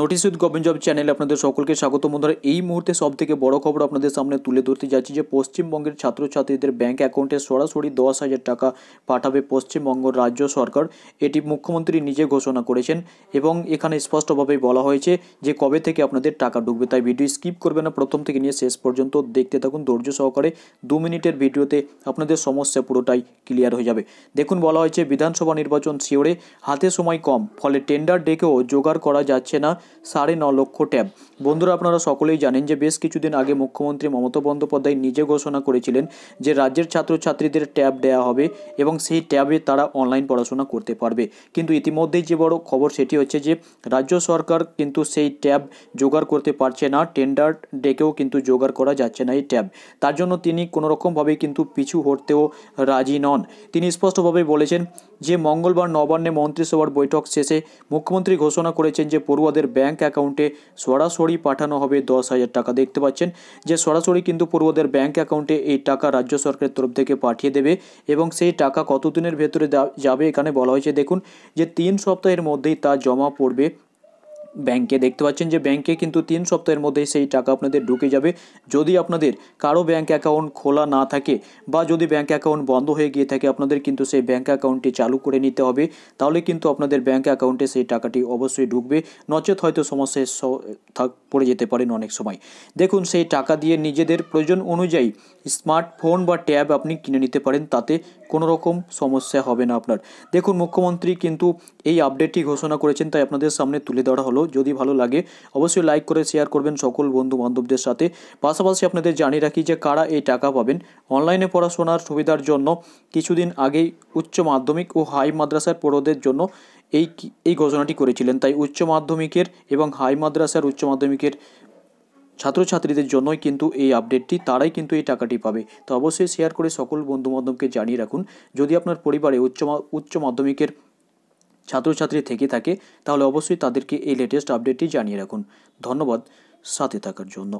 notice with government job চ্যানেলে আপনাদের সকলকে স্বাগত বন্ধুরা এই মুহূর্তে সব থেকে বড় খবর আপনাদের সামনে তুলে ধরতে যাচ্ছি যে পশ্চিমবঙ্গের ছাত্রছাত্রীদের ব্যাঙ্ক অ্যাকাউন্টে সরাসরি দশ হাজার টাকা পাঠাবে পশ্চিমবঙ্গ রাজ্য সরকার এটি মুখ্যমন্ত্রী নিজে ঘোষণা করেছেন এবং এখানে স্পষ্টভাবে বলা হয়েছে যে কবে থেকে আপনাদের টাকা ঢুকবে তাই ভিডিও স্কিপ করবে না প্রথম থেকে নিয়ে শেষ পর্যন্ত দেখতে থাকুন ধৈর্য সহকারে দু মিনিটের ভিডিওতে আপনাদের সমস্যা পুরোটাই ক্লিয়ার হয়ে যাবে দেখুন বলা হয়েছে বিধানসভা নির্বাচন শিওরে হাতে সময় কম ফলে টেন্ডার ডেকেও জোগাড় করা যাচ্ছে না সাড়ে ন লক্ষ ট্যাব বন্ধুরা আপনারা সকলেই জানেন যে বেশ কিছুদিন আগে মুখ্যমন্ত্রী মমতা বন্দ্যোপাধ্যায় নিজে ঘোষণা করেছিলেন যে রাজ্যের ছাত্রছাত্রীদের ট্যাব দেওয়া হবে এবং সেই ট্যাবে তারা অনলাইন পড়াশোনা করতে পারবে কিন্তু ইতিমধ্যেই যে বড় খবর সেটি হচ্ছে যে রাজ্য সরকার কিন্তু সেই ট্যাব জোগাড় করতে পারছে না টেন্ডার ডেকেও কিন্তু জোগাড় করা যাচ্ছে না এই ট্যাব তার জন্য তিনি কোনোরকমভাবেই কিন্তু পিছু হটতেও রাজি নন নন তিনি স্পষ্টভাবে বলেছেন যে মঙ্গলবার নবান্নে মন্ত্রিসভার বৈঠক শেষে মুখ্যমন্ত্রী ঘোষণা করেছেন যে পড়ুয়াদের ব্যাংক অ্যাকাউন্টে সরাসরি পাঠানো হবে দশ হাজার টাকা দেখতে পাচ্ছেন যে সরাসরি কিন্তু পড়ুয়াদের ব্যাংক অ্যাকাউন্টে এই টাকা রাজ্য সরকারের তরফ থেকে পাঠিয়ে দেবে এবং সেই টাকা কতদিনের ভেতরে যাবে এখানে বলা হয়েছে দেখুন যে তিন সপ্তাহের মধ্যেই তা জমা পড়বে ব্যাংকে দেখতে পাচ্ছেন যে ব্যাংকে কিন্তু তিন সপ্তাহের মধ্যে সেই টাকা আপনাদের ঢুকে যাবে যদি আপনাদের কারো ব্যাংক অ্যাকাউন্ট খোলা না থাকে বা যদি ব্যাংক অ্যাকাউন্ট বন্ধ হয়ে গিয়ে থাকে আপনাদের কিন্তু সেই ব্যাংক অ্যাকাউন্টটি চালু করে নিতে হবে তাহলে কিন্তু আপনাদের ব্যাংক অ্যাকাউন্টে সেই টাকাটি অবশ্যই ঢুকবে নচেত হয়তো সমস্যায় পড়ে যেতে পারেন অনেক সময় দেখুন সেই টাকা দিয়ে নিজেদের প্রয়োজন অনুযায়ী স্মার্টফোন বা ট্যাব আপনি কিনে নিতে পারেন তাতে কোনো রকম সমস্যা হবে না আপনার দেখুন মুখ্যমন্ত্রী কিন্তু এই আপডেটটি ঘোষণা করেছেন তাই আপনাদের সামনে তুলে ধরা হলো যদি ভালো লাগে অবশ্যই লাইক করে শেয়ার করবেন সকল বন্ধু বান্ধবদের সাথে পাশাপাশি আপনাদের জানিয়ে রাখি যে কারা এই টাকা পাবেন অনলাইনে পড়াশোনার সুবিধার জন্য কিছুদিন আগেই উচ্চ মাধ্যমিক ও হাই মাদ্রাসার পড়োদের জন্য এই এই ঘোষণাটি করেছিলেন তাই উচ্চ মাধ্যমিকের এবং হাই মাদ্রাসার উচ্চ মাধ্যমিকের ছাত্রছাত্রীদের জন্যই কিন্তু এই আপডেটটি তারাই কিন্তু এই টাকাটি পাবে তো অবশ্যই শেয়ার করে সকল বন্ধুবান্ধবকে জানিয়ে রাখুন যদি আপনার পরিবারে উচ্চ উচ্চ মাধ্যমিকের ছাত্রছাত্রী থেকে থাকে তাহলে অবশ্যই তাদেরকে এই লেটেস্ট আপডেটটি জানিয়ে রাখুন ধন্যবাদ সাথে থাকার জন্য